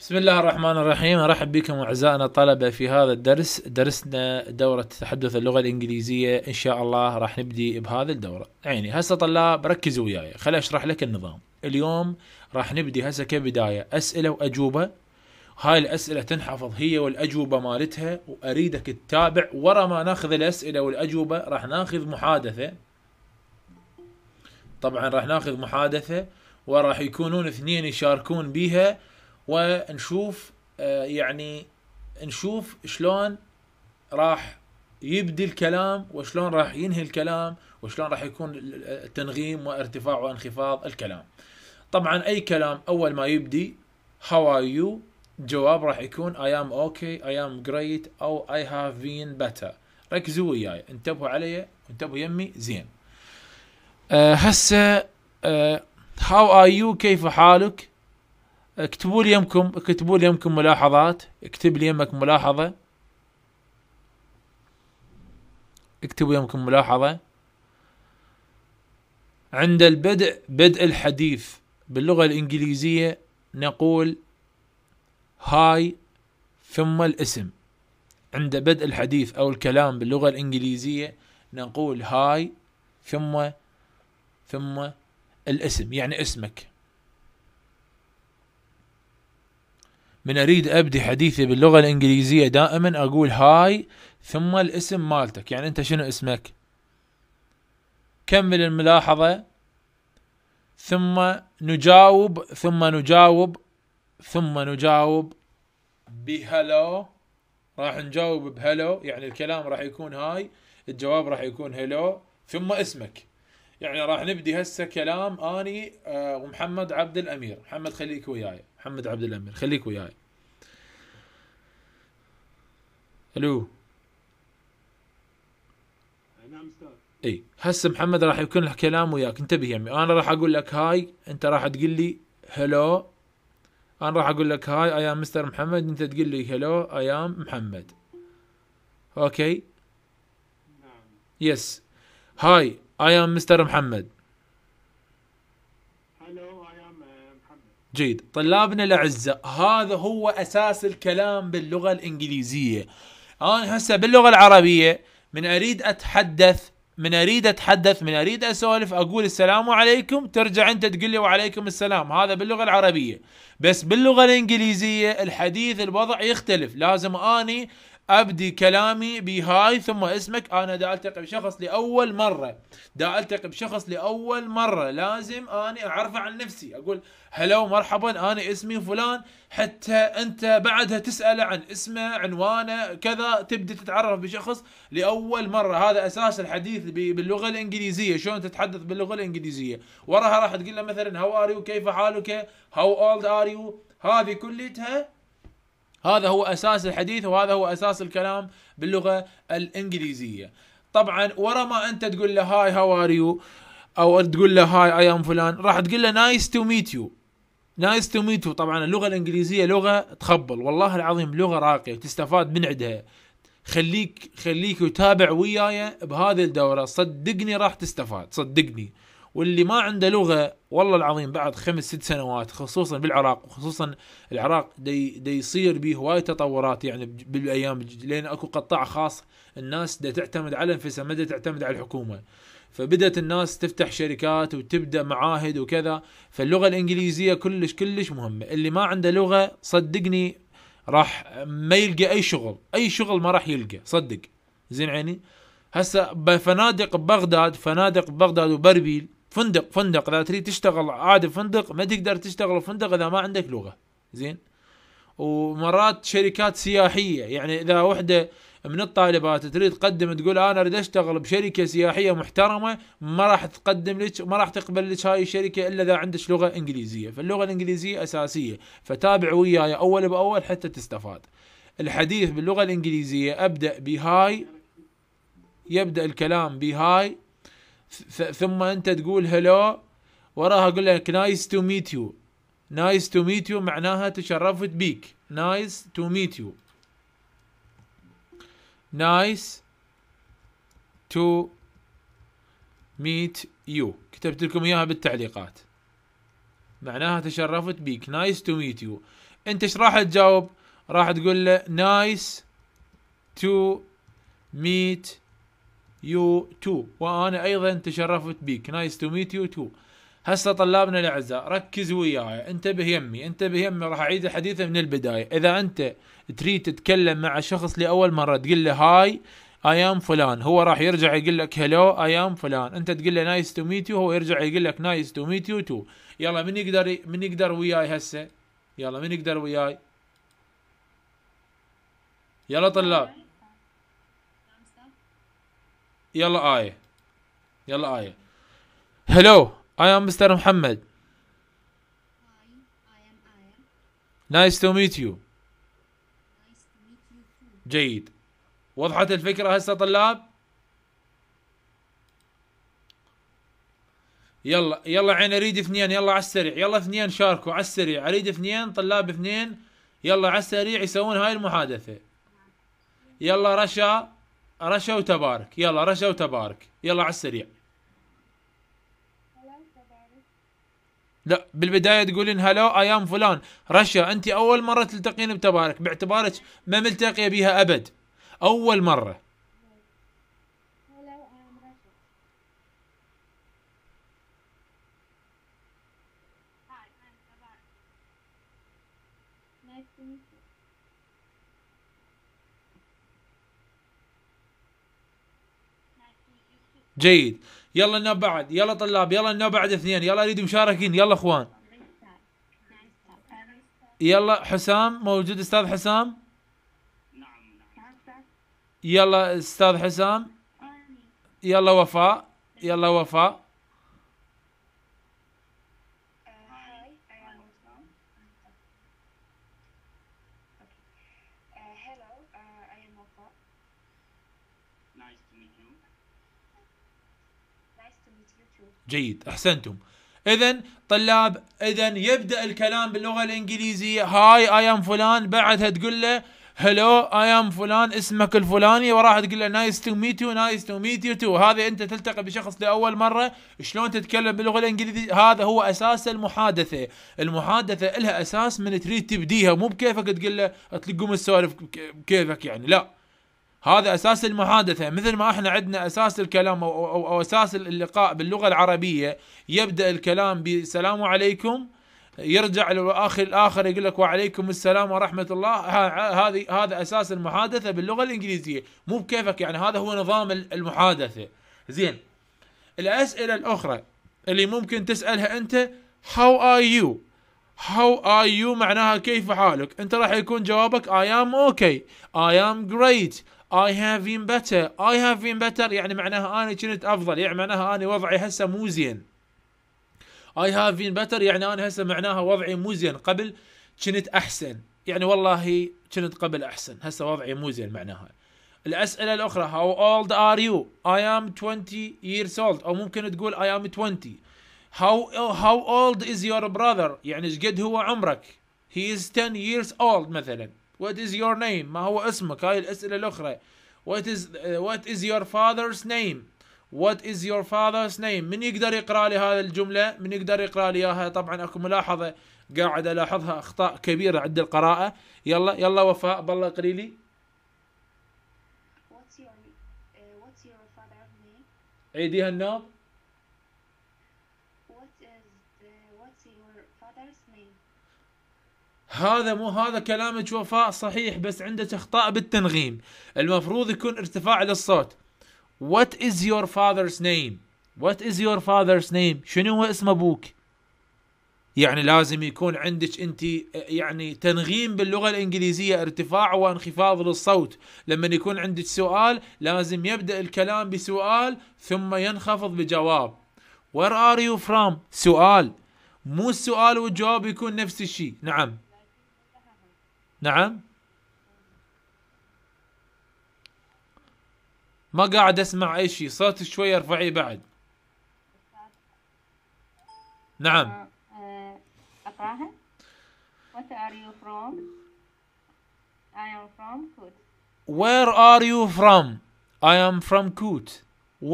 بسم الله الرحمن الرحيم ارحب بكم اعزائنا الطلبه في هذا الدرس درسنا دوره تحدث اللغه الانجليزيه ان شاء الله راح نبدي بهذه الدوره عيني هسه طلاب ركزوا وياي خليني اشرح لك النظام اليوم راح نبدي هسه كبدايه اسئله واجوبه هاي الاسئله تنحفظ هي والاجوبه مالتها واريدك تتابع ورا ما ناخذ الاسئله والاجوبه راح ناخذ محادثه طبعا راح ناخذ محادثه وراح يكونون اثنين يشاركون بيها ونشوف آه، يعني نشوف شلون راح يبدي الكلام وشلون راح ينهي الكلام وشلون راح يكون التنغيم وارتفاع وانخفاض الكلام طبعا اي كلام اول ما يبدي هاو ار يو جواب راح يكون اي ام اوكي اي ام جريت او اي هاف بين بيتر ركزوا وياي انتبهوا علي انتبهوا يمي زين أه هسه هاو ار يو كيف حالك اكتبوا لي يمكم اكتبوا لي يمكم ملاحظات اكتب لي يمك ملاحظة اكتبوا يمكم ملاحظة عند البدء بدء الحديث باللغة الإنجليزية نقول هاي ثم الاسم عند بدء الحديث أو الكلام باللغة الإنجليزية نقول هاي ثم ثم الاسم يعني اسمك من اريد ابدي حديثي باللغه الانجليزيه دائما اقول هاي ثم الاسم مالتك يعني انت شنو اسمك كمل الملاحظه ثم نجاوب ثم نجاوب ثم نجاوب بهلو راح نجاوب بهلو يعني الكلام راح يكون هاي الجواب راح يكون هلو ثم اسمك يعني راح نبدي هسه كلام اني آه، ومحمد عبد الامير محمد خليك وياي محمد عبد الامير خليك وياي الو نعم استاذ اي هسه محمد راح يكون له كلام وياك انتبه يمي انا راح اقول لك هاي انت راح تقول لي هلو انا راح اقول لك هاي ايام مستر محمد انت تقول لي هلو ايام محمد اوكي نعم يس هاي ايام مستر محمد جيد طلابنا الأعزاء هذا هو أساس الكلام باللغة الإنجليزية أنا آه، هسه باللغة العربية من أريد أتحدث من أريد أتحدث من أريد أسولف أقول السلام عليكم ترجع أنت تقول لي وعليكم السلام هذا باللغة العربية بس باللغة الإنجليزية الحديث الوضع يختلف لازم أني أبدي كلامي بهاي ثم اسمك أنا دا ألتقي بشخص لأول مرة دا ألتقي بشخص لأول مرة لازم اني أعرفه عن نفسي أقول هلو مرحبا أنا اسمي فلان حتى أنت بعدها تسأله عن اسمه عنوانه كذا تبدي تتعرف بشخص لأول مرة هذا أساس الحديث باللغة الإنجليزية شلون تتحدث باللغة الإنجليزية وراها راح تقول له مثلا هاو ار يو كيف حالك هاو اولد ار يو هذه كلها هذا هو اساس الحديث وهذا هو اساس الكلام باللغه الانجليزيه طبعا ورا ما انت تقول له هاي هاو ار يو او تقول له هاي اي ام فلان راح تقول له نايس تو ميت يو نايس تو ميت يو طبعا اللغه الانجليزيه لغه تخبل والله العظيم لغه راقيه وتستفاد من عندها خليك خليك وتابع وياي بهذه الدوره صدقني راح تستفاد صدقني واللي ما عنده لغه والله العظيم بعد خمس ست سنوات خصوصا بالعراق وخصوصا العراق دي, دي يصير به هواي تطورات يعني بالايام لان اكو قطاع خاص الناس دا تعتمد على انفسها ما تعتمد على الحكومه فبدات الناس تفتح شركات وتبدا معاهد وكذا فاللغه الانجليزيه كلش كلش مهمه اللي ما عنده لغه صدقني راح ما يلقى اي شغل اي شغل ما راح يلقى صدق زين عيني هسه بفنادق بغداد فنادق بغداد وبربيل فندق فندق اذا تريد تشتغل عادي فندق ما تقدر تشتغل فندق اذا ما عندك لغه زين ومرات شركات سياحيه يعني اذا وحده من الطالبات تريد تقدم تقول انا اريد اشتغل بشركه سياحيه محترمه ما راح تقدم لك ما راح تقبل لك هاي الشركه الا اذا عندك لغه انجليزيه فاللغه الانجليزيه اساسيه فتابع وياي اول باول حتى تستفاد الحديث باللغه الانجليزيه ابدا بهاي يبدا الكلام بهاي ثم انت تقول هلو وراها اقول لك نايس تو ميت يو نايس تو ميت يو معناها تشرفت بيك نايس تو ميت يو نايس تو ميت يو كتبت لكم اياها بالتعليقات معناها تشرفت بيك نايس تو ميت يو انت ايش راح تجاوب راح تقول له نايس تو ميت يو يو تو وانا ايضا تشرفت بيك نايس تو ميت يو تو هسه طلابنا الاعزاء ركز وياي انتبه يمي انتبه يمي راح اعيد الحديث من البدايه اذا انت تريد تتكلم مع شخص لاول مره تقول له هاي اي ام فلان هو راح يرجع يقول لك هلو اي ام فلان انت تقول له نايس تو ميت يو هو يرجع يقول لك نايس تو ميت يو تو يلا من يقدر من يقدر وياي هسه يلا من يقدر وياي يلا طلاب يلا آية يلا آية هلو I am Mr. محمد نايس تو ميت يو جيد وضحت الفكرة هسه طلاب يلا يلا عين اريد اثنين يلا على السريع يلا اثنين شاركوا على السريع اريد اثنين طلاب اثنين يلا على السريع يسوون هاي المحادثة يلا رشا رشا وتبارك يلا رشا وتبارك يلا على السريع لا بالبدايه تقولين هلو ايام فلان رشا انت اول مره تلتقين بتبارك باعتبارك ما ملتقيه بها ابد اول مره جيد يلا بعد يلا طلاب يلا بعد اثنين يلا اريد مشاركين يلا اخوان يلا حسام موجود استاذ حسام يلا استاذ حسام يلا وفاء يلا وفاء uh, جيد احسنتم اذا طلاب اذا يبدا الكلام باللغه الانجليزيه هاي اي ام فلان بعدها تقول له هلو اي ام فلان اسمك الفلاني وراح تقول له نايس تو ميت يو نايس تو ميت يو تو هذا انت تلتقي بشخص لاول مره شلون تتكلم باللغه الانجليزيه هذا هو اساس المحادثه المحادثه لها اساس من تريد تبديها مو بكيفك تقول له تقوم السوالف بكيفك يعني لا هذا اساس المحادثه مثل ما احنا عندنا اساس الكلام او, أو, أو اساس اللقاء باللغه العربيه يبدا الكلام بسلام عليكم يرجع للاخر الاخر يقول لك وعليكم السلام ورحمه الله هذه هذا اساس المحادثه باللغه الانجليزيه مو بكيفك يعني هذا هو نظام المحادثه زين الاسئله الاخرى اللي ممكن تسالها انت هاو ار يو هاو ار يو معناها كيف حالك انت راح يكون جوابك اي ام اوكي اي ام جريت I have been better I have been better يعني معناها أنا كنت أفضل يعني معناها أنا وضعي هسه مو زين I have been better يعني أنا هسه معناها وضعي مو زين قبل كنت أحسن يعني والله كنت قبل أحسن هسه وضعي مو زين معناها الأسئلة الأخرى how old are you I am 20 years old أو ممكن تقول I am 20 how how old is your brother يعني ايش قد هو عمرك he is 10 years old مثلا وات از يور نيم ما هو اسمك هاي الاسئله الاخرى وات از وات از يور فاذرز نيم وات از يور فاذرز نيم من يقدر يقرا لي هذه الجمله من يقدر يقرا لي اياها طبعا اكو ملاحظه قاعد الاحظها اخطاء كبيره عند القراءه يلا يلا وفاء بالله اقري لي uh, عيديها النوم هذا مو هذا كلامك وفاء صحيح بس عندك اخطاء بالتنغيم المفروض يكون ارتفاع للصوت What is your father's name What is your father's name شنو هو اسم ابوك يعني لازم يكون عندك انت يعني تنغيم باللغه الانجليزيه ارتفاع وانخفاض للصوت لما يكون عندك سؤال لازم يبدا الكلام بسؤال ثم ينخفض بجواب Where are you from سؤال مو السؤال والجواب يكون نفس الشيء نعم نعم ما قاعد اسمع اي شيء صوت شوي ارفعيه بعد نعم آه، آه، اقراها Where are you from? I am from Kut.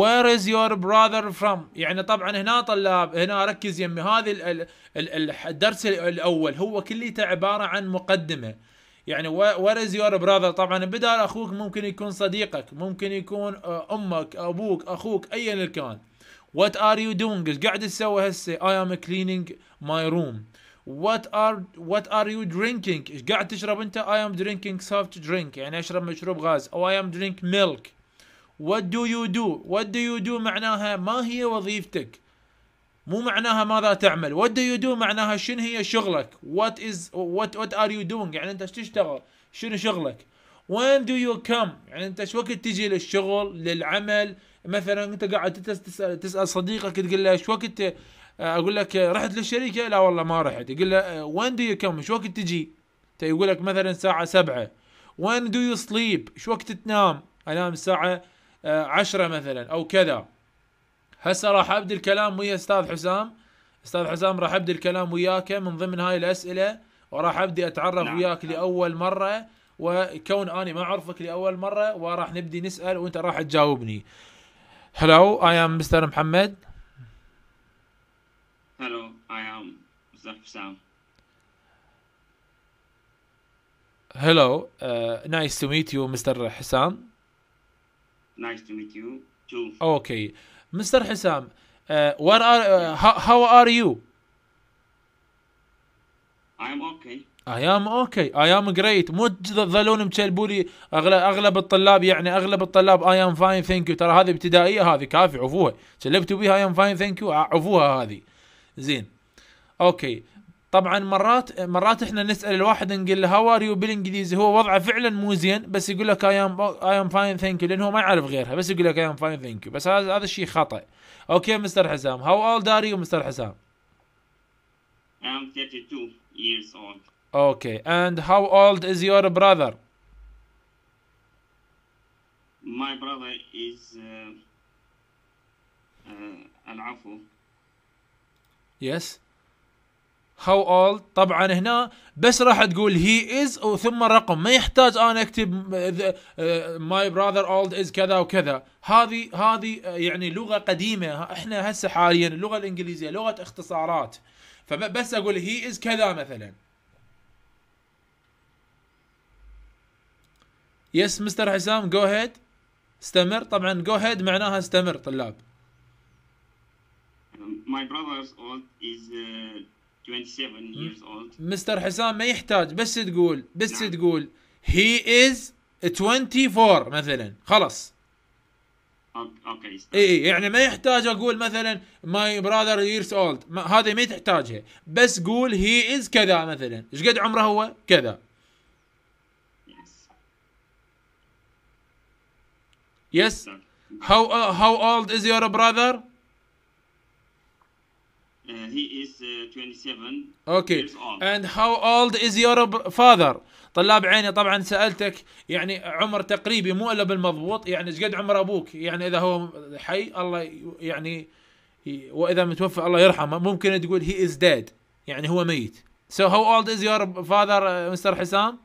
Where is your brother from? يعني طبعا هنا طلاب هنا ركز يمي هذه الدرس الاول هو كليته عباره عن مقدمه يعني وير از يور براذر طبعا بدال اخوك ممكن يكون صديقك ممكن يكون آه، امك ابوك اخوك ايا كان وات ار يو دوينج ايش قاعد تسوي هسه اي ام كليننج ماي روم وات ار وات ار يو درينكينج ايش قاعد تشرب انت اي ام درينكينج سوفت درينك يعني اشرب مشروب غاز او اي ام درينك ميلك وات دو يو دو وات دو يو دو معناها ما هي وظيفتك مو معناها ماذا تعمل وات دو يو دو معناها شنو هي شغلك وات از وات وات ار يو دوينج يعني انت ايش تشتغل شنو شغلك وين دو يو كم يعني انت ايش وقت تجي للشغل للعمل مثلا انت قاعد تسال تسال صديقك تقول له ايش وقت آه، اقول لك آه، رحت للشركه لا والله ما رحت يقول له وين دو يو كم ايش وقت تجي طيب يقول لك مثلا الساعه 7 وين دو يو سليب ايش وقت تنام انام الساعه 10 آه، مثلا او كذا هسه راح ابدي الكلام ويا استاذ حسام استاذ حسام راح ابدي الكلام وياك من ضمن هاي الاسئله وراح ابدي اتعرف نعم. وياك لاول مره وكون اني ما اعرفك لاول مره وراح نبدي نسال وانت راح تجاوبني هلو اي ام مستر محمد هلو اي ام مستر حسام Hello, نايس uh, nice to meet you, Mr. Hassan. Nice to meet you too. Okay. مستر حسام وير ار هاو ار يو اي ام اوكي اي ام اوكي اي ام great. مو تظلون مكلبولي اغلب اغلب الطلاب يعني اغلب الطلاب اي ام فاين ثانك يو ترى هذه ابتدائيه هذه كافي عفوها. كلبتوا بها اي ام فاين ثانك يو عفوها هذه. زين. اوكي. طبعا مرات مرات احنا نسال الواحد نقول له هاو ار يو بالانجليزي هو وضعه فعلا مو زين بس يقول لك اي ام اي ام فاين ثانك يو لان هو ما يعرف غيرها بس يقول لك اي ام فاين ثانك يو بس هذا هذا الشيء خطا اوكي مستر حسام هاو اولد ار يو مستر حسام I'm 32 years old. Okay, and how old is your brother? My brother is uh, uh, العفو. Yes. هاو اولد طبعا هنا بس راح تقول هي از ثم الرقم ما يحتاج انا اكتب ماي براذر اولد از كذا وكذا هذه هذه آه، يعني لغه قديمه احنا هسه حاليا اللغه الانجليزيه لغه اختصارات فبس اقول هي از كذا مثلا يس مستر حسام جو هيد استمر طبعا جو هيد معناها استمر طلاب My brother's old is آه، 27 hmm? years old مستر حسام ما يحتاج بس تقول بس نعم. تقول هي از 24 مثلا خلص اوكي اي يعني ما يحتاج اقول مثلا ماي براذر ييرز اولد هذه ما تحتاجها بس قول هي از كذا مثلا ايش قد عمره هو كذا يس هاو هاو اولد از يور براذر Uh, he is uh, 27 okay. years old. Okay. And how old is your father? طلاب عيني طبعا سالتك يعني عمر تقريبي مو الا بالمضبوط يعني ايش قد عمر ابوك يعني اذا هو حي الله يعني واذا متوفى الله يرحمه ممكن تقول هي از ديد يعني هو ميت So how old is your father uh, آه، Mr. حسام?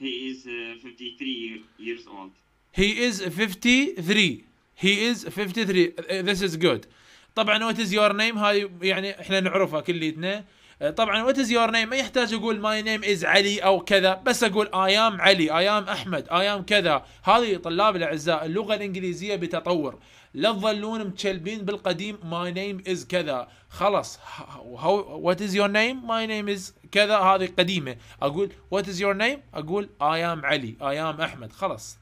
He is uh, 53 years old. He is 53. He is 53. Uh, this is good. طبعا وات از يور نيم هاي يعني احنا نعرفها كليتنا آه، طبعا وات از يور نيم ما يحتاج اقول ماي نيم از علي او كذا بس اقول اي ام علي اي ام احمد اي ام كذا هذه طلاب الاعزاء اللغه الانجليزيه بتطور لا تظلون متشلبين بالقديم ماي نيم از كذا خلاص وات از يور نيم ماي نيم از كذا هذه قديمه اقول وات از يور نيم اقول اي ام علي اي ام احمد خلاص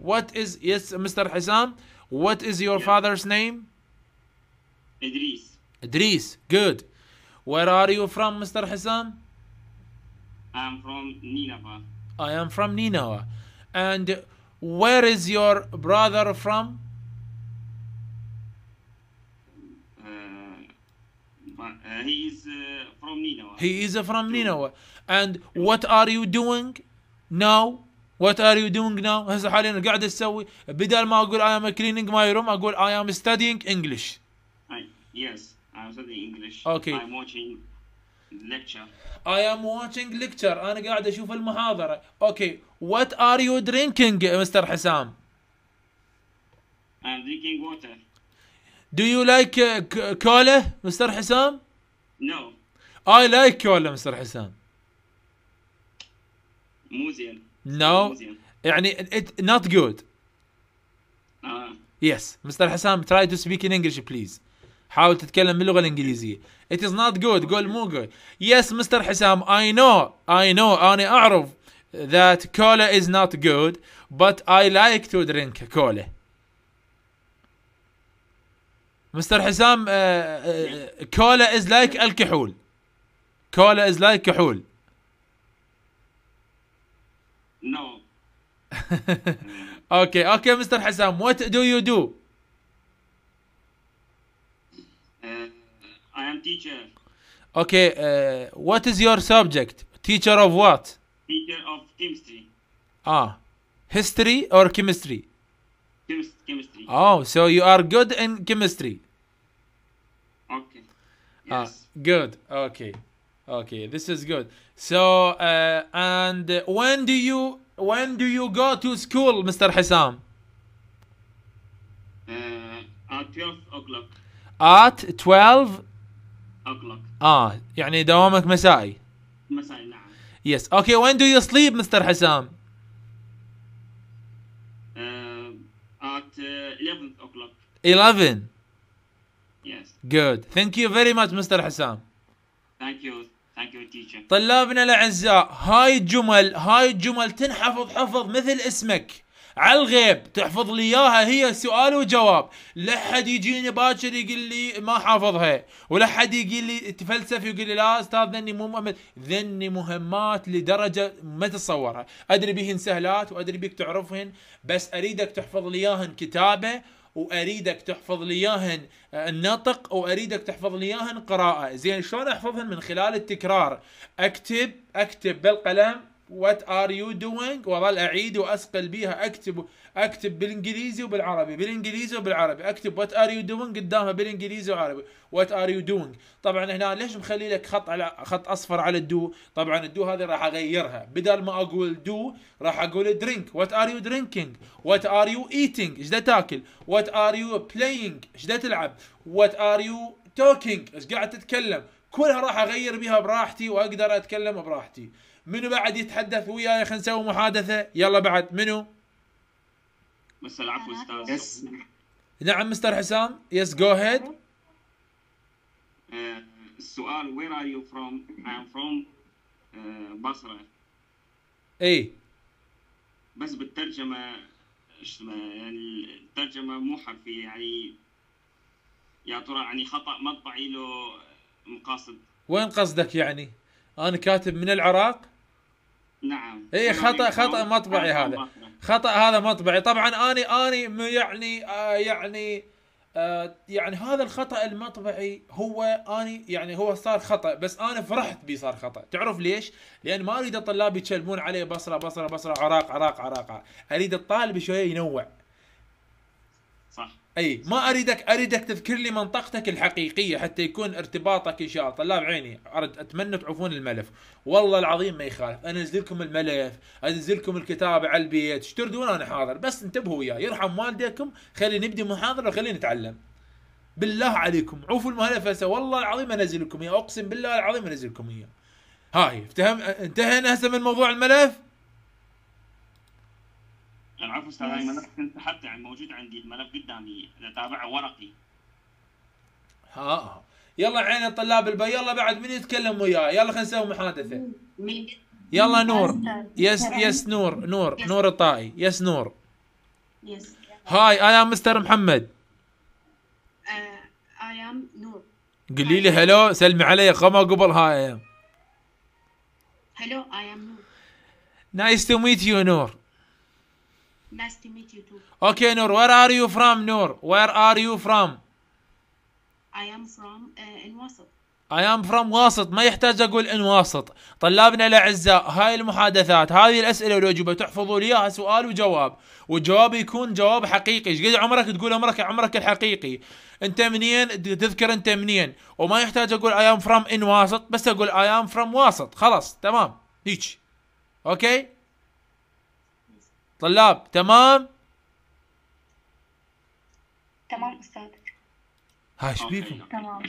وات از يس مستر حسام وات از يور فاذرز نيم Idris. Idris, good. Where are you from, Mr. Hassan? I'm from Nineveh. I am from Nineveh. And where is your brother from? Uh, uh he is uh, from Nineveh. He is from Nineveh. And what are you doing now? What are you doing now? هسه حاليا قاعد اسوي بدل ما اقول اي ام كليننج ماي روم اقول I'm studying English. Yes, I'm studying English. Okay. I'm watching lecture. I am watching lecture. أنا قاعد أشوف المحاضرة. Okay. What are you drinking, Mr. حسام? I'm drinking water. Do you like uh, cola, Mr. حسام? No. I like cola, Mr. حسام. موزين. No. يعني it not good. Yes, Mr. حسام try to speak in English please. حاول تتكلم باللغه الانجليزيه it is not good قول مو good yes مستر حسام I know I know انا اعرف that cola is not good but I like to drink cola مستر حسام كولا از لايك الكحول كولا از لايك كحول نو اوكي اوكي مستر حسام وات دو يو دو I am teacher. Okay, uh, what is your subject? Teacher of what? Teacher of chemistry. Ah, history or chemistry? chemistry. Oh, so you are good in chemistry. Okay. Ah, yes. Ah, good. Okay. Okay, this is good. So, uh, and when do you when do you go to school, Mr. Hassam? Uh, at 12 o'clock. At 12 اقلق اه يعني دوامك مسائي مسائي نعم يس اوكي وين دو يو سليب مستر حسام؟ آه، at 11 o'clock. 11? Yes. Good. Thank you very much Mr. حسام. Thank you. Thank you teacher. طلابنا الأعزاء هاي الجمل هاي الجمل تنحفظ حفظ مثل اسمك. على الغيب تحفظ لي اياها هي سؤال وجواب لا حد يجيني باكر يقول لي ما حافظها ولا حد يقول لي تفلسف يقول لي لا استاذ ذني مو مؤمن ذني مهمات لدرجه ما تتصورها ادري بهن سهلات وادري بيك تعرفهن بس اريدك تحفظ لي اياهن كتابه واريدك تحفظ لي اياهن آه، النطق واريدك تحفظ لي اياهن قراءه زين شلون احفظهن من خلال التكرار اكتب اكتب بالقلم وات ار يو دوينج واظل اعيد واثقل بيها اكتب اكتب بالانجليزي وبالعربي بالانجليزي وبالعربي اكتب وات ار يو دوينج قدامها بالانجليزي وعربي وات ار يو دوينج طبعا هنا ليش مخلي لك خط على خط اصفر على الدو طبعا الدو هذه راح اغيرها بدل ما اقول دو راح اقول درينك وات ار يو درينكينج وات ار يو ايتينج ايش تاكل وات ار يو بلاينج ايش تلعب وات ار يو توكينج ايش قاعد تتكلم كلها راح اغير بها براحتي واقدر اتكلم براحتي منو بعد يتحدث وياي خلينا نسوي محادثه يلا بعد منو بس العفو استاذ نعم مستر حسام يس جو هيد السؤال وير ار يو فروم ام فروم بصره اي بس بالترجمه اسمه يعني الترجمه مو حرفيه يعني يا ترى يعني خطا مطبعي له مقاصد وين قصدك يعني؟ انا كاتب من العراق نعم اي خطا يعني خطا مطبعي هذا خطا هذا مطبعي طبعا اني اني يعني آه يعني آه يعني هذا الخطا المطبعي هو اني يعني هو صار خطا بس انا فرحت بيه صار خطا تعرف ليش لان ما اريد الطلاب يتشلمون عليه بصره بصره بصره عراق عراق عراق, عراق. اريد الطالب شويه ينوع صح اي ما اريدك اريدك تذكر لي منطقتك الحقيقيه حتى يكون ارتباطك ان شاء الله طلاب عيني ارد اتمنى تعوفون الملف والله العظيم ما يخالف انا انزل لكم الملف انزل لكم الكتاب على البيت ايش تردون انا حاضر بس انتبهوا وياي يرحم والديكم خلي نبدي محاضره وخلينا نتعلم بالله عليكم عوفوا الملف هسه والله العظيم انزل لكم اياه اقسم بالله العظيم انزل لكم اياه هاي افتهم انتهينا هسه من موضوع الملف انا عارف استاذ هاي الملف كنت حتى يعني موجود عندي الملف قدامي اتابعه ورقي ها يلا عين الطلاب البي يلا بعد من يتكلم وياي يلا خلينا نسوي محادثه يلا نور يس يس نور نور نور الطائي يس نور يس هاي انا مستر محمد اي آه، ام نور قولي لي هلو سلمي علي ما قبل هاي هلو اي ام نور نايس تو ميت يو نور Nice to meet you too. Okay, Noor, where are you from, Noor? Where are you from? I am from uh, in I am from واسط ما يحتاج اقول ان واسط طلابنا الاعزاء هاي المحادثات هذه الاسئله والاجوبه تحفظوا لي اياها سؤال وجواب والجواب يكون جواب حقيقي ايش قد عمرك تقول عمرك عمرك الحقيقي انت منين تذكر انت منين وما يحتاج اقول I am from ان واسط بس اقول I am from واسط خلاص تمام هيك اوكي طلاب تمام تمام استاذ هاي بيكم تمام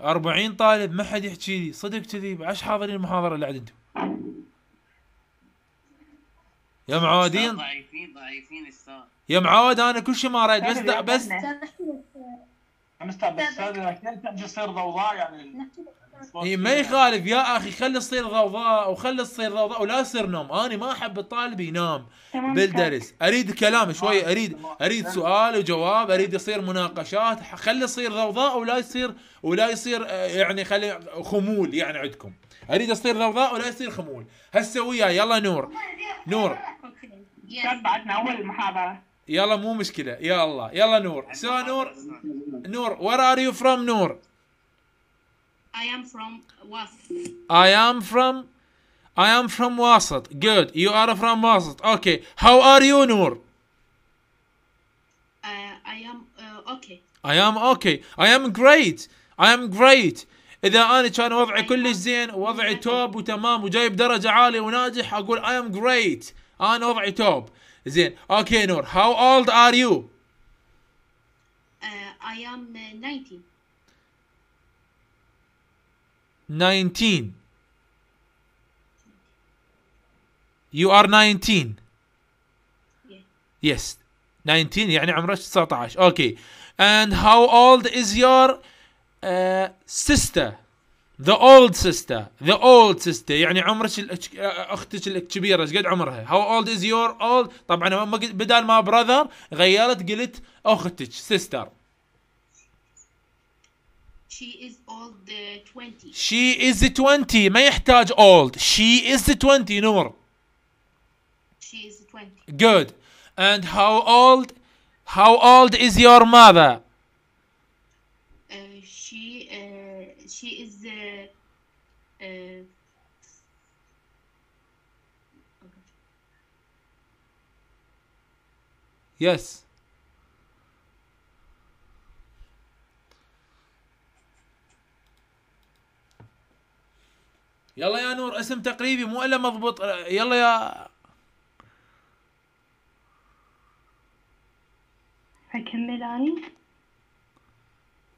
40 طالب ما حد يحكي لي صدق كذي عش حاضرين المحاضره اللي عندكم يا معودين ضعيفين ضعيفين استاذ يا معود انا كل شيء ما رايد بس دا بس استاذ بس يصير ضوضاء يعني اي ما يخالف يا اخي خلي تصير ضوضاء وخلي تصير ضوضاء ولا يصير نوم انا ما احب الطالب ينام بالدرس اريد كلام شوي آه، اريد اريد آه. سؤال وجواب اريد يصير مناقشات خلي تصير ضوضاء ولا يصير ولا يصير آه، يعني خلي خمول يعني عندكم اريد يصير ضوضاء ولا يصير خمول هسه وياه يلا نور نور بعدنا اول محاضره يلا مو مشكله يلا يلا نور سو نور نور وير ار يو فروم نور I am from Wasat. I am from I am from Wasat. Good. You are from Wasat. Okay. How are you, Noor? Uh, I am uh, okay. I am okay. I am great. I am great. إذا أنا كان وضعي كلش زين وضعي توب وتمام وجايب درجة عالية وناجح أقول I am great. أنا وضعي توب. زين. Okay نور. How old are you? Uh, I am uh, 19. 19 You are 19 Yes 19 يعني عمرك 19 اوكي and how old is your sister the old sister the old sister يعني عمرك اختك الكبيره ايش قد عمرها how old is your old طبعا بدل ما brother غيرت قلت اختك sister She is old uh, 20 She is 20 ما يحتاج old She is the 20 نور She is 20 Good And how old How old is your mother uh, She uh, She is Yes يلا يا نور اسم تقريبي مو الا مضبوط يلا يا اكمل اني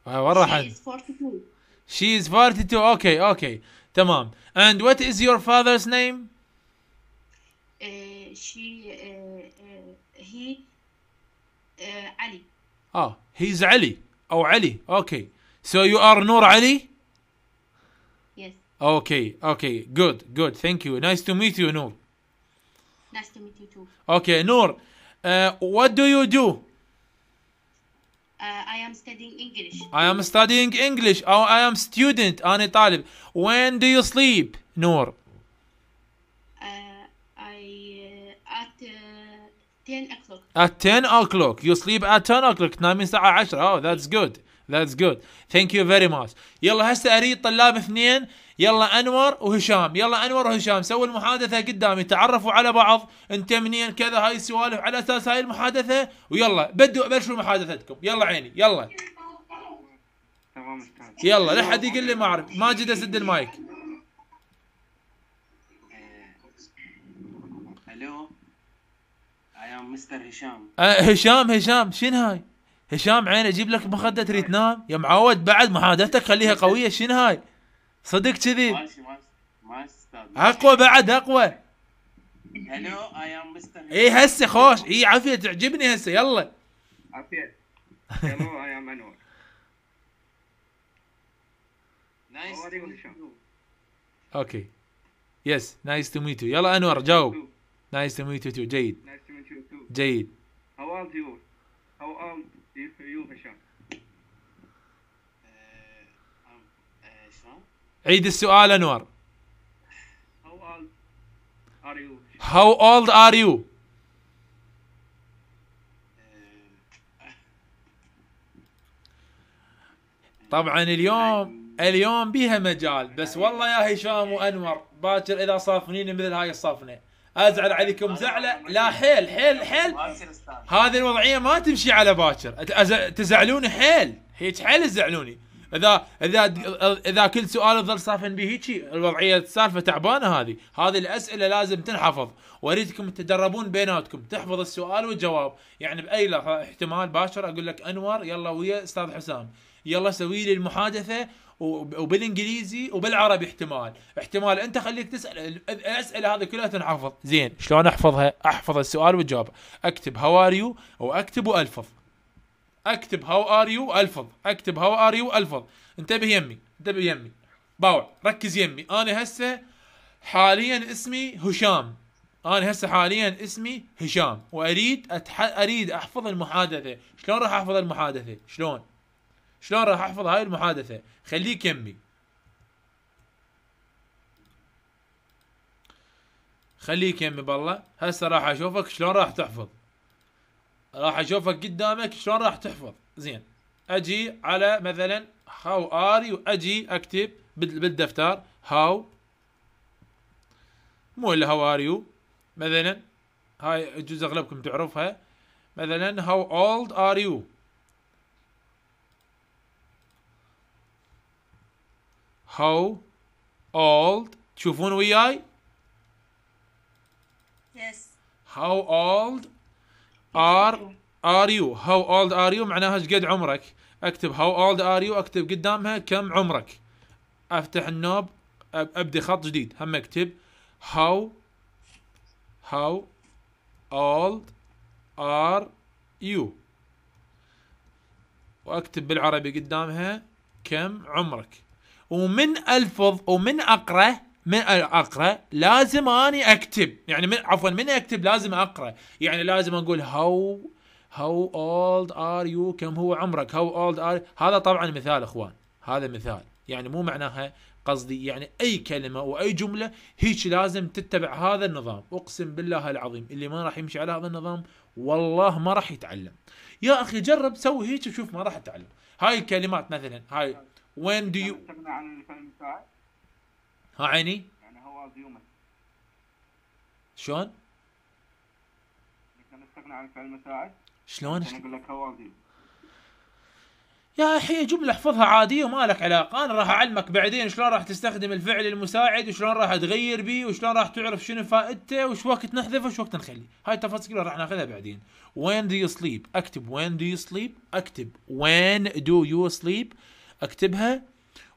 آه، وين راحت؟ She is 42 She is 42 اوكي اوكي تمام and what is your father's name? Uh, she uh, uh, he uh, علي اه oh, he's علي او علي اوكي okay. so you are نور علي؟ Okay, okay, good, good. Thank you. Nice to meet you, Noor. Nice to meet you too. Okay, Noor, uh, what do you do? Uh, I am studying English. I am studying English. Oh, I am student, أنا طالب. When do you sleep, Noor? Uh, I uh, at uh, 10 o'clock. At 10 o'clock. You sleep at 10 o'clock. 10. Oh, that's good. That's good. Thank you very much. Yalla, هسه اريد طلاب اثنين يلا انور وهشام يلا انور وهشام سووا المحادثه قدامي تعرفوا على بعض انت منين كذا هاي السوالف على اساس هاي المحادثه ويلا بدوا بلشوا محادثتكم يلا عيني يلا تمام يلا لا حد يقول لي ما اعرف ماجد اسد المايك الو اي ام مستر هشام أه، هشام هشام شنو هاي؟ هشام عين اجيب لك مخده تريد تنام يا معود بعد محادثتك خليها قويه شنو هاي؟ صدق كذي اقوى بعد اقوى هلو اي ام اي هسه خوش اي عافيه تعجبني هسه يلا عافيه هلو اي ام انور نايس اوكي يس نايس تو ميت يو يلا انور جاوب نايس تو ميت يو جيد جيد How old you? How old you, هشام عيد السؤال انور How old are you? How old are you? طبعا اليوم اليوم بيها مجال بس والله يا هشام وانور باكر اذا صافنين مثل هاي الصفنه ازعل عليكم زعله لا حيل حيل حيل هذه الوضعيه ما تمشي على باكر تزعلوني حيل هيك حيل تزعلوني اذا اذا اذا كل سؤال تظل صافن به هيجي الوضعيه السالفه تعبانه هذه هذه الاسئله لازم تنحفظ واريدكم تتدربون بيناتكم تحفظ السؤال والجواب يعني باي لحظه احتمال باشر اقول لك انور يلا ويا استاذ حسام يلا سوي لي المحادثه وبالانجليزي وبالعربي احتمال احتمال انت خليك تسال الاسئله هذه كلها تنحفظ زين شلون احفظها احفظ السؤال والجواب اكتب هواريو واكتب والفظ اكتب هاو ار يو الفظ اكتب هاو ار يو الفظ انتبه يمي انتبه يمي باوع ركز يمي انا هسه حاليا اسمي هشام انا هسه حاليا اسمي هشام واريد أتح... اريد احفظ المحادثه شلون راح احفظ المحادثه شلون شلون راح احفظ هاي المحادثه خليك يمي خليك يمي بالله هسه راح اشوفك شلون راح تحفظ راح اشوفك قدامك شلون راح تحفظ زين اجي على مثلا هاو اري واجي اكتب بالدفتر هاو مو الا هاو ار يو مثلا هاي جزء اغلبكم تعرفها مثلا هاو اولد ار يو هاو اولد تشوفون وياي؟ يس هاو اولد ار ار يو هاو اولد ار يو معناها ايش قد عمرك اكتب هاو اولد ار يو اكتب قدامها كم عمرك افتح النوب ابدي خط جديد هم اكتب هاو هاو اولد ار يو واكتب بالعربي قدامها كم عمرك ومن الفظ ومن اقرأ من اقرا لازم اني اكتب يعني من عفوا من اكتب لازم اقرا يعني لازم اقول هاو هاو اولد ار يو كم هو عمرك هاو اولد ار هذا طبعا مثال اخوان هذا مثال يعني مو معناها قصدي يعني اي كلمه واي جمله هيك لازم تتبع هذا النظام اقسم بالله العظيم اللي ما راح يمشي على هذا النظام والله ما راح يتعلم يا اخي جرب سوي هيك وشوف ما راح تتعلم هاي الكلمات مثلا هاي وين دو يو ها عيني يعني هو زيومة شلون؟ نستغنى عن الفعل المساعد شلون؟ انا اقول لك هوازي يا اخي جملة احفظها عادية وما لك علاقة، أنا راح أعلمك بعدين شلون راح تستخدم الفعل المساعد وشلون راح تغير بيه وشلون راح تعرف شنو فائدته وش وقت نحذفه وش وقت نخلي هاي التفاصيل راح ناخذها بعدين. وين دو يو سليب؟ أكتب وين دو يو سليب؟ أكتب وين دو يو سليب؟ أكتبها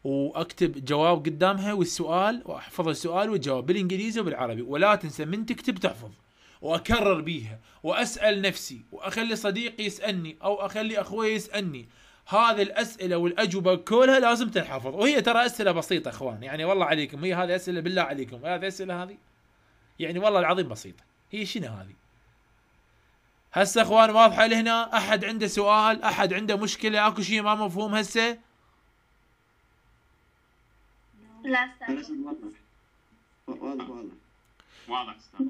واكتب جواب قدامها والسؤال واحفظ السؤال والجواب بالانجليزي وبالعربي ولا تنسى من تكتب تحفظ واكرر بيها واسال نفسي واخلي صديقي يسالني او اخلي اخوي يسالني هذه الاسئله والاجوبه كلها لازم تنحفظ وهي ترى اسئله بسيطه اخوان يعني والله عليكم هي هذه اسئله بالله عليكم هذه اسئله هذه يعني والله العظيم بسيطه هي شنو هذه هسه اخوان واضحه لهنا احد عنده سؤال احد عنده مشكله اكو شيء ما مفهوم هسه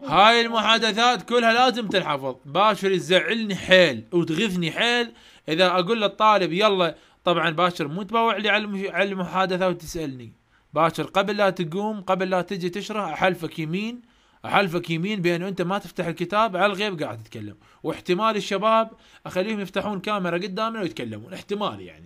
هاي المحادثات كلها لازم تنحفظ باشر يزعلني حيل وتغثني حيل اذا اقول للطالب يلا طبعا باشر مو تبوع لي على المحادثه وتسالني باشر قبل لا تقوم قبل لا تجي تشرح احلفك يمين احلفك يمين بان انت ما تفتح الكتاب على الغيب قاعد تتكلم واحتمال الشباب اخليهم يفتحون كاميرا قدامنا ويتكلمون احتمال يعني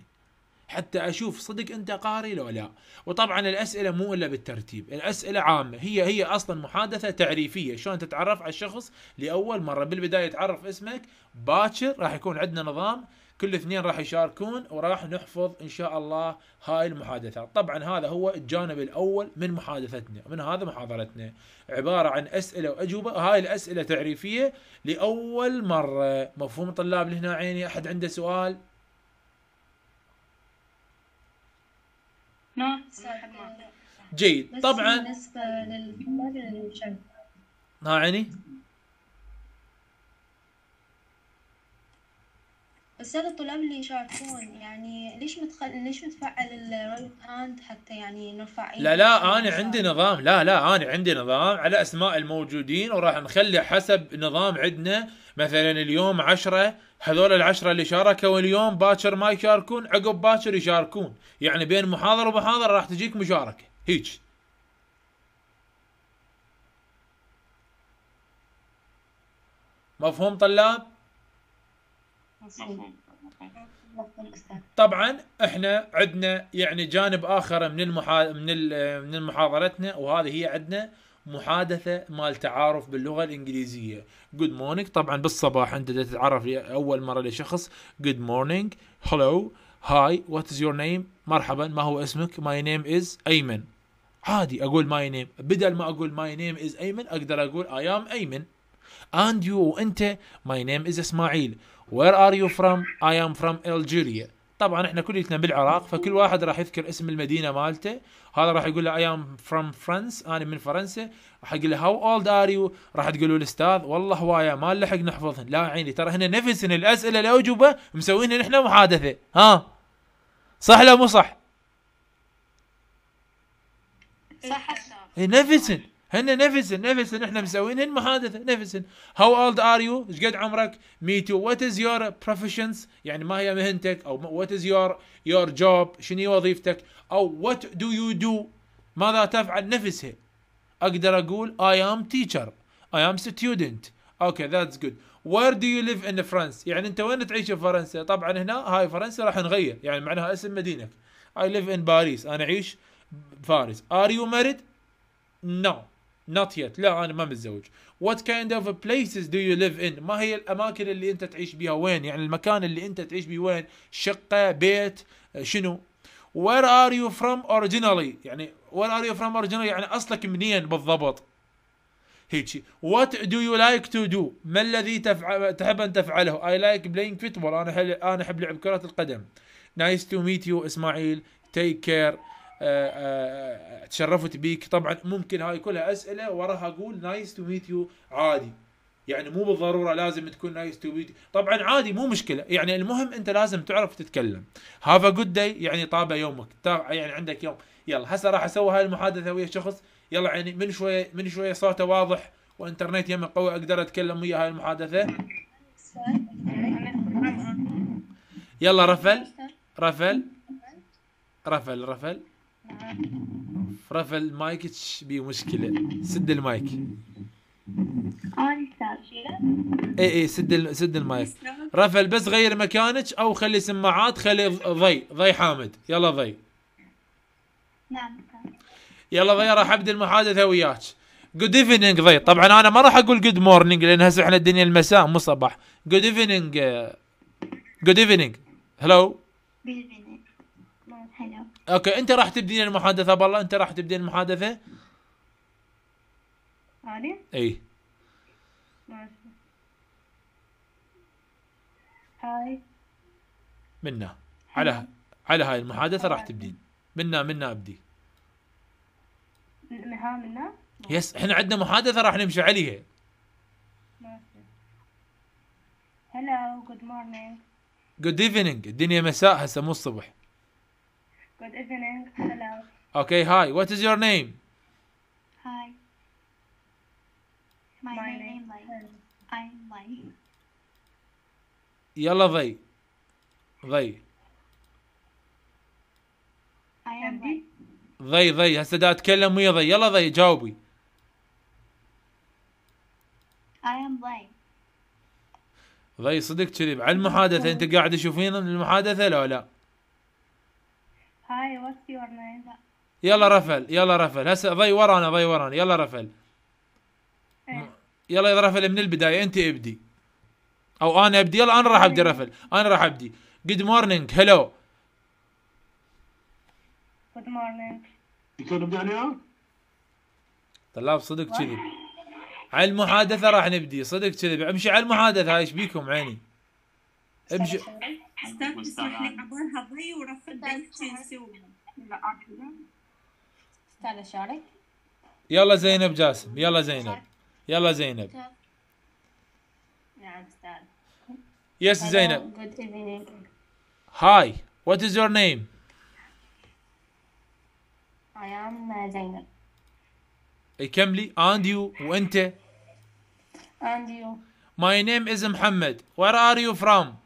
حتى اشوف صدق انت قاري لو لا وطبعا الاسئله مو الا بالترتيب الاسئله عامه هي هي اصلا محادثه تعريفيه شلون تتعرف على الشخص لاول مره بالبدايه تعرف اسمك باكر راح يكون عندنا نظام كل اثنين راح يشاركون وراح نحفظ ان شاء الله هاي المحادثات طبعا هذا هو الجانب الاول من محادثتنا من هذا محاضرتنا عبارة عن اسئلة واجوبة هاي الاسئلة تعريفية لاول مرة مفهوم طلاب لهنا عيني احد عنده سؤال جيد طبعا بالنسبة للحمر ها عيني هذا الطلاب اللي يشاركون يعني ليش متخل... ليش متفعل الرايت هاند حتى يعني نرفع لا لا أنا عندي نظام لا لا أنا عندي نظام على أسماء الموجودين وراح نخلي حسب نظام عندنا مثلا اليوم عشرة هذول العشرة اللي شاركوا اليوم باكر ما يشاركون عقب باكر يشاركون يعني بين محاضرة ومحاضرة راح تجيك مشاركة هيج مفهوم طلاب؟ مفهوم طبعا احنا عندنا يعني جانب اخر من المحا... من من محاضرتنا وهذه هي عندنا محادثه مال تعارف باللغه الانجليزيه جود morning طبعا بالصباح انت تتعرف اول مره لشخص جود morning هلو هاي وات از يور نيم مرحبا ما هو اسمك ماي نيم از ايمن عادي اقول ماي نيم بدل ما اقول ماي نيم از ايمن اقدر اقول اي ام ايمن اند يو وانت ماي نيم از اسماعيل وير ار يو فروم اي ام فروم Algeria طبعا احنا كليتنا بالعراق فكل واحد راح يذكر اسم المدينه مالته هذا راح يقول له اي ام فروم فرنس انا من فرنسا راح يقول له هاو اولد ار يو راح تقول له الاستاذ والله هوايه ما لحق نحفظهن لا عيني ترى هنا نفسنا الاسئله الاجوبه مسوينها نحن محادثه ها صح لا مو صح؟ صح إيه، نفسن هن نفسن نفسن احنا هن محادثه نفسن هاو اولد ار يو ايش قد عمرك مي تو وات از يور بروفيشنز يعني ما هي مهنتك او وات از يور يور جوب شنو وظيفتك او وات دو يو دو ماذا تفعل نفسها اقدر اقول اي ام تيشر اي ام ستودنت اوكي ذاتس جود وير دو يو ليف ان فرنسا يعني انت وين تعيش في فرنسا طبعا هنا هاي فرنسا راح نغير يعني معناها اسم مدينتك اي ليف ان باريس انا اعيش بفارس ار يو ماريد نو Not yet لا انا ما متزوج. What kind of places do you live in؟ ما هي الاماكن اللي انت تعيش بها وين؟ يعني المكان اللي انت تعيش به وين؟ شقة، بيت، آه، شنو؟ Where are you from originally؟ يعني where are you from originally؟ يعني اصلك منين بالضبط؟ هيجي What do you like to do؟ ما الذي تفع... تحب ان تفعله I like playing football. انا حل... انا احب لعب كره القدم Nice to meet you اسماعيل Take care. آه، آه، آه، تشرفت بيك طبعا ممكن هاي كلها اسئله وراها اقول نايس تو ميت يو عادي يعني مو بالضروره لازم تكون نايس تو ميت طبعا عادي مو مشكله يعني المهم انت لازم تعرف تتكلم هاف ا جود داي يعني طاب يومك يعني عندك يوم يلا هسه راح اسوي هاي المحادثه ويا شخص يلا يعني من شويه من شويه صوته واضح وانترنت يمه قوي اقدر اتكلم ويا هاي المحادثه يلا رفل رفل رفل رفل رفع المايك بي مشكله سد المايك اي اي إيه، سد سد المايك رفل بس غير مكانك او خلي سماعات خلي ضي ضي حامد يلا ضي نعم يلا ضي راح ابدا المحادثه وياك جود ايفنينج ضي طبعا انا ما راح اقول جود مورنينج لان هسه احنا الدنيا المساء مو صباح جود ايفنينج جود ايفنينج هلو هلو اوكي انت راح تبدين المحادثه بالله انت راح تبدين المحادثه أنا؟ اي هاي منا على على هاي المحادثه راح تبدين منا منا ابدي ها منا يس احنا عندنا محادثه راح نمشي عليها ماشي هلا جود مورنينج جود ايفنينج الدنيا مساء هسه مو الصبح Good evening. Hello. Okay, hi. What is your name? Hi. My, My name, name is I'm Lay. يلا ضي. ضي. I am Lay. ضي ضي هسه دا اتكلم ويا ضي يلا ضي جاوبي. I am Lay. ضي صدق كذي على المحادثة انت قاعد تشوفين المحادثة لو لا؟ هاي يلا رفل يلا رفل هسه ضي ورانا ضي ورانا يلا رفل إيه. يلا يا رفل من البدايه انت ابدي او انا ابدي يلا انا راح ابدي إيه. رفل انا راح ابدي جود مورنينج هلو جود مورنينج شلون عليها؟ طلاب صدق كذي على المحادثه راح نبدي صدق كذي امشي على المحادثه هاي ايش بيكم عيني امشي حسيت بصح عبالها ضي ورفضت تعال شارك يلا زينب جاسم يلا زينب يلا زينب نعم استاذ يس زينب هاي وات از يور نيم اي ام I am زينب كملي اند يو وانت اند يو ماي نيم از محمد where are you from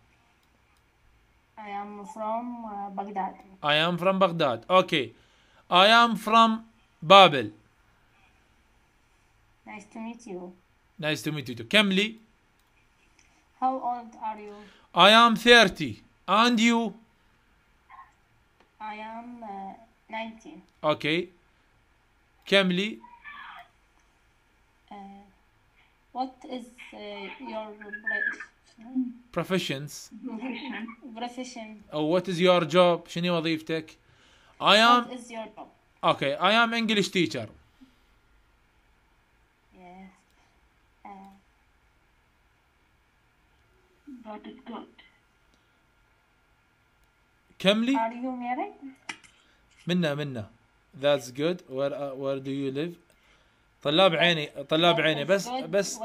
I am from uh, Baghdad. I am from Baghdad. Okay. I am from Babel. Nice to meet you. Nice to meet you too. Kemli. How old are you? I am 30. And you? I am uh, 19. Okay. Kemli. Uh, what is uh, your race? professions profession oh what is your job شنو وظيفتك I am what is your job okay I am English teacher yes uh, what is good are you married منا منا that's good where uh, where do you live طلاب عيني طلاب عيني بس بس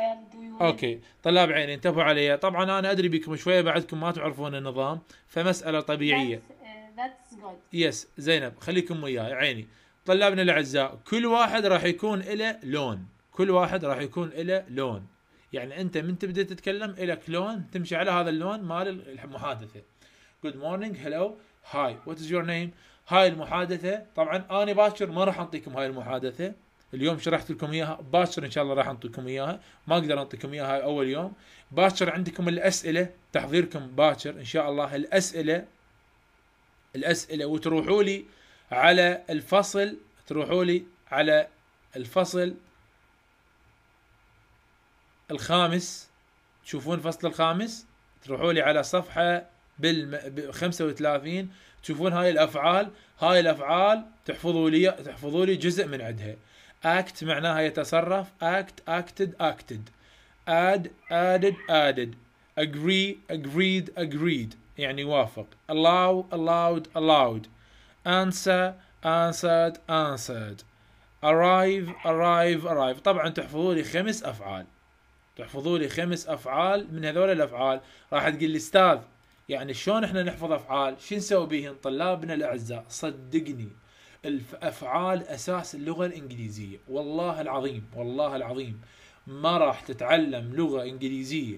اوكي طلاب عيني انتبهوا علي طبعا انا ادري بكم شويه بعدكم ما تعرفون النظام فمساله طبيعيه يس uh, زينب خليكم وياي عيني طلابنا الاعزاء كل واحد راح يكون له لون كل واحد راح يكون له لون يعني انت من تبدا تتكلم لك لون تمشي على هذا اللون مال المحادثه جود مورنينج هلو هاي وات از يور نيم هاي المحادثه طبعا انا باكر ما راح اعطيكم هاي المحادثه اليوم شرحت لكم اياها باكر ان شاء الله راح اعطيكم اياها ما اقدر اعطيكم اياها هاي اول يوم باكر عندكم الاسئله تحضيركم باكر ان شاء الله الاسئله الاسئله وتروحوا لي على الفصل تروحوا لي على الفصل الخامس تشوفون الفصل الخامس تروحوا لي على صفحه بال 35 تشوفون هاي الافعال هاي الافعال تحفظوا لي تحفظوا لي جزء من عندها act معناها يتصرف act acted acted add added added agree agreed agreed يعني وافق allow allowed allowed answer answered answered arrive arrive arrive طبعا تحفظوا لي خمس افعال تحفظوا لي خمس افعال من هذول الافعال راح تقول لي استاذ يعني شلون احنا نحفظ افعال شو نسوي بهن طلابنا الاعزاء صدقني الافعال اساس اللغه الانجليزيه والله العظيم والله العظيم ما راح تتعلم لغه انجليزيه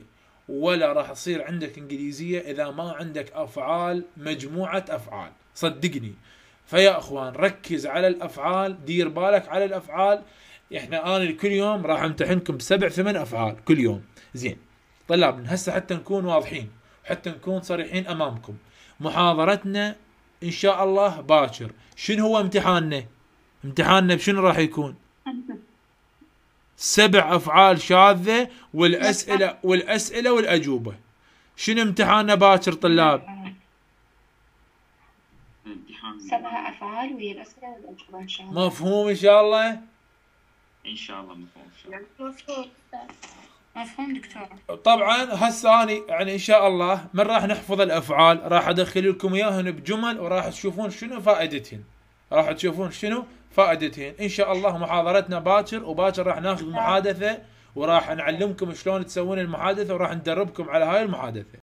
ولا راح تصير عندك انجليزيه اذا ما عندك افعال مجموعه افعال صدقني فيا اخوان ركز على الافعال دير بالك على الافعال احنا انا كل يوم راح امتحنكم سبع ثمان افعال كل يوم زين طلاب هسه حتى نكون واضحين حتى نكون صريحين امامكم محاضرتنا ان شاء الله باكر شنو هو امتحاننا امتحاننا بشنو راح يكون سبع افعال شاذه والاسئله والاسئله والاجوبه شنو امتحاننا باكر طلاب سبع افعال ويا الاسئله والاجوبه ان شاء الله مفهوم ان شاء الله ان شاء الله مفهوم ان شاء الله مفهوم مفهوم دكتور طبعا هسه اني يعني ان شاء الله من راح نحفظ الافعال راح ادخل لكم اياهن بجمل وراح تشوفون شنو فائدتهن راح تشوفون شنو فائدتهن ان شاء الله محاضرتنا باكر وباكر راح ناخذ نعم. محادثه وراح نعلمكم شلون تسوون المحادثه وراح ندربكم على هاي المحادثه